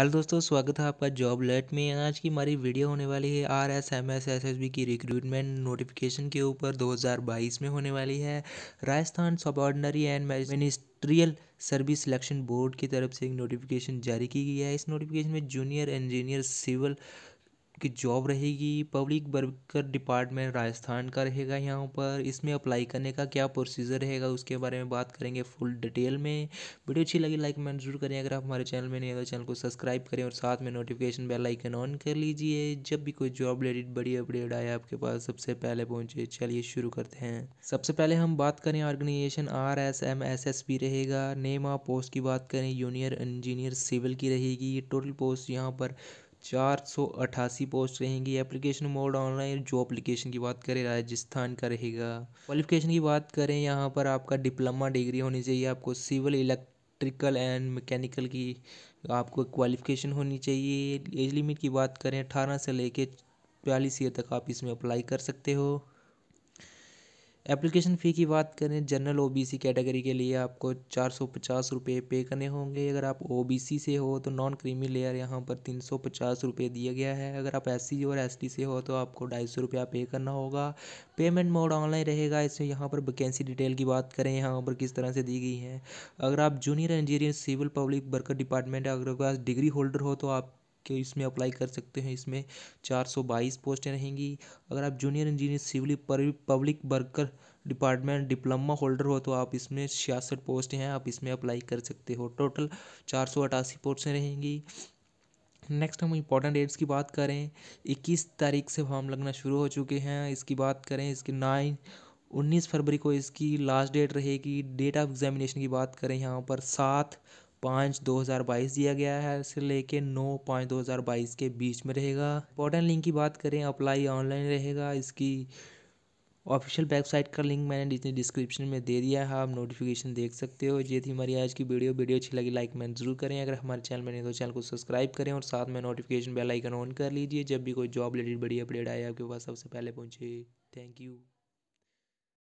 hello दोस्तों स्वागत है आपका जॉब लेट में आज की हमारी वीडियो होने वाली है R S M S S S B की रिक्रूटमेंट नोटिफिकेशन के ऊपर 2022 में होने वाली है Rajasthan subordinate and ministerial service selection board की तरफ से एक नोटिफिकेशन जारी की गई है इस नोटिफिकेशन में जूनियर इंजीनियर सिविल की जॉब रहेगी पब्लिक वर्कर डिपार्टमेंट राजस्थान का रहेगा यहाँ पर इसमें अप्लाई करने का क्या प्रोसीजर रहेगा उसके बारे में बात करेंगे फुल डिटेल में वीडियो अच्छी लगी लाइक मैं जरूर करें अगर आप हमारे चैनल में नहीं आए तो चैनल को सब्सक्राइब करें और साथ में नोटिफिकेशन बेल आइकन ऑन कर लीजिए जब भी कोई जॉब रिलेटेड बड़ी अपडेट आए आपके पास सबसे पहले पहुँचे चलिए शुरू करते हैं सबसे पहले हम बात करें organisation R S M S S P रहेगा नेम ऑफ पोस्ट की बात करें यूनियर इंजीनियर सिविल की रहेगी टोटल पोस्ट यहाँ पर चार सौ अठासी पोस्ट रहेंगी एप्लीकेशन मोड ऑनलाइन जो एप्लीकेशन की बात करें राजस्थान का रहेगा क्वालिफिकेशन की बात करें यहाँ पर आपका डिप्लोमा डिग्री होनी चाहिए आपको सिविल इलेक्ट्रिकल एंड मैकेनिकल की आपको क्वालिफिकेशन होनी चाहिए एज लिमिट की बात करें अठारह से लेके बयालीस ईयर तक आप इसमें अप्लाई कर सकते हो एप्लीकेशन फ़ी की बात करें general O B C category के लिए आपको चार सौ पचास रुपये पे करने होंगे अगर आप ओ बी सी से हो तो नॉन क्रीमी लेयर यहाँ पर तीन सौ पचास रुपये दिया गया है अगर आप एस सी और एस टी से हो तो आपको ढाई सौ रुपया पे करना होगा पेमेंट मोड ऑनलाइन रहेगा इसमें यहाँ पर वैकेंसी डिटेल की बात करें यहाँ पर किस तरह से दी गई है अगर आप junior engineer civil public worker department अगर पास डिग्री होल्डर हो तो आप के इसमें अप्लाई कर सकते हैं इसमें चार सौ बाईस पोस्टें रहेंगी अगर आप junior engineer civil public worker department diploma holder हो तो आप इसमें छियासठ पोस्ट हैं आप इसमें अप्लाई कर सकते हो टोटल चार सौ अठासी पोस्टें रहेंगी नेक्स्ट हम इंपॉर्टेंट डेट्स की बात करें इक्कीस तारीख से फॉर्म लगना शुरू हो चुके हैं इसकी बात करें इसकी नाइन उन्नीस फरवरी को इसकी लास्ट डेट रहेगी डेट ऑफ एग्जामिनेशन की बात करें यहाँ पर सात पाँच दो हज़ार बाईस दिया गया है से लेके नौ पाँच दो हज़ार बाईस के बीच में रहेगा इंपॉर्टेंट लिंक की बात करें अप्लाई ऑनलाइन रहेगा इसकी ऑफिशियल वेबसाइट का लिंक मैंने डिस्क्रिप्शन में दे दिया है आप नोटिफिकेशन देख सकते हो ये थी हमारी आज की वीडियो वीडियो अच्छी लगी लाइक मैंने जरूर करें अगर हमारे चैनल में नहीं तो चैनल को सब्सक्राइब करें और साथ में नोटिफिकेशन बेल आइकन ऑन कर लीजिए जब भी कोई जॉब रिलेटेड बड़ी अपडेट आए आपके पास सबसे पहले पहुँचे थैंक यू